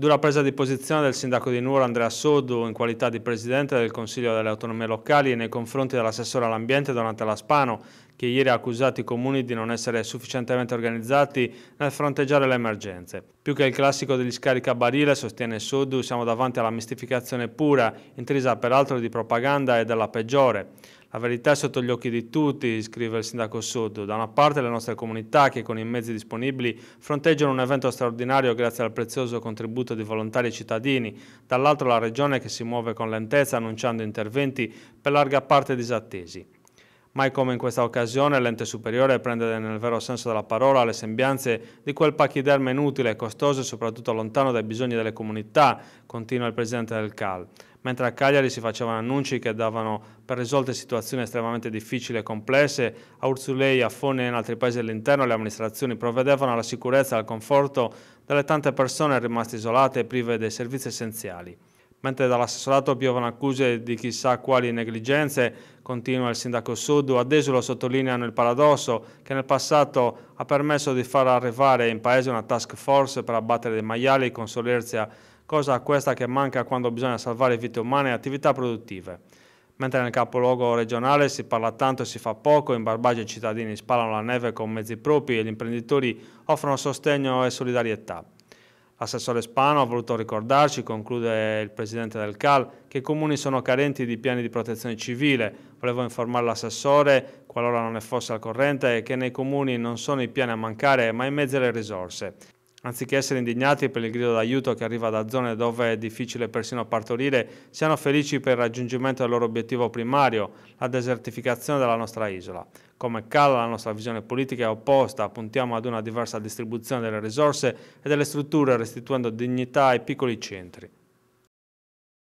Dura presa di posizione del sindaco di Nuoro Andrea Soddu in qualità di presidente del Consiglio delle Autonomie Locali nei confronti dell'assessore all'ambiente Donata Laspano, che ieri ha accusato i comuni di non essere sufficientemente organizzati nel fronteggiare le emergenze. Più che il classico degli scaricabarile, sostiene Soddu, siamo davanti alla mistificazione pura, intrisa peraltro di propaganda e della peggiore. La verità è sotto gli occhi di tutti, scrive il sindaco Sud. Da una parte le nostre comunità che con i mezzi disponibili fronteggiano un evento straordinario grazie al prezioso contributo di volontari e cittadini, dall'altra la regione che si muove con lentezza annunciando interventi per larga parte disattesi. Mai come in questa occasione l'ente superiore prende nel vero senso della parola le sembianze di quel pachiderma inutile, costoso e soprattutto lontano dai bisogni delle comunità, continua il presidente del CAL. Mentre a Cagliari si facevano annunci che davano per risolte situazioni estremamente difficili e complesse, a Urzulei, a Foni e in altri paesi dell'interno le amministrazioni provvedevano alla sicurezza e al conforto delle tante persone rimaste isolate e prive dei servizi essenziali. Mentre dall'assessorato piovono accuse di chissà quali negligenze, continua il sindaco Sud, ad Esulo sottolineano il paradosso che nel passato ha permesso di far arrivare in paese una task force per abbattere dei maiali con solerzia, cosa questa che manca quando bisogna salvare vite umane e attività produttive. Mentre nel capoluogo regionale si parla tanto e si fa poco, in Barbagia i cittadini spalano la neve con mezzi propri e gli imprenditori offrono sostegno e solidarietà. L'assessore Spano ha voluto ricordarci, conclude il Presidente del CAL, che i comuni sono carenti di piani di protezione civile. Volevo informare l'Assessore, qualora non ne fosse al corrente, che nei comuni non sono i piani a mancare, ma i mezzi e le risorse. Anziché essere indignati per il grido d'aiuto che arriva da zone dove è difficile persino partorire, siano felici per il raggiungimento del loro obiettivo primario, la desertificazione della nostra isola come cala la nostra visione politica è opposta, puntiamo ad una diversa distribuzione delle risorse e delle strutture restituendo dignità ai piccoli centri.